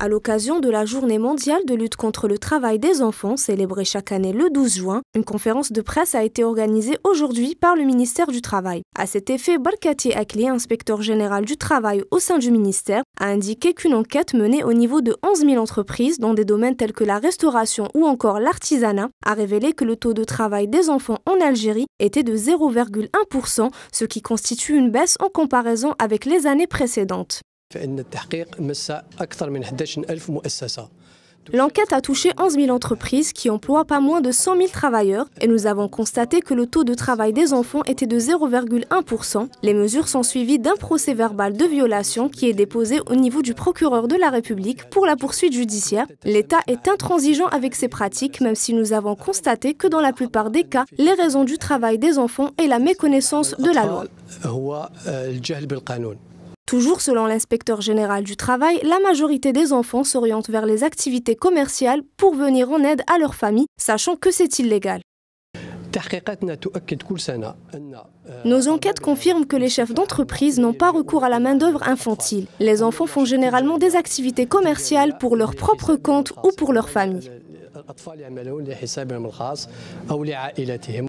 À l'occasion de la Journée mondiale de lutte contre le travail des enfants, célébrée chaque année le 12 juin, une conférence de presse a été organisée aujourd'hui par le ministère du Travail. À cet effet, Barkati Akli, inspecteur général du travail au sein du ministère, a indiqué qu'une enquête menée au niveau de 11 000 entreprises dans des domaines tels que la restauration ou encore l'artisanat a révélé que le taux de travail des enfants en Algérie était de 0,1%, ce qui constitue une baisse en comparaison avec les années précédentes. L'enquête a touché 11 000 entreprises qui emploient pas moins de 100 000 travailleurs et nous avons constaté que le taux de travail des enfants était de 0,1 Les mesures sont suivies d'un procès verbal de violation qui est déposé au niveau du procureur de la République pour la poursuite judiciaire. L'État est intransigeant avec ces pratiques même si nous avons constaté que dans la plupart des cas, les raisons du travail des enfants est la méconnaissance de la loi. Euh, euh, Toujours selon l'inspecteur général du travail, la majorité des enfants s'orientent vers les activités commerciales pour venir en aide à leur famille, sachant que c'est illégal. Nos enquêtes confirment que les chefs d'entreprise n'ont pas recours à la main-d'œuvre infantile. Les enfants font généralement des activités commerciales pour leur propre compte ou pour leur famille.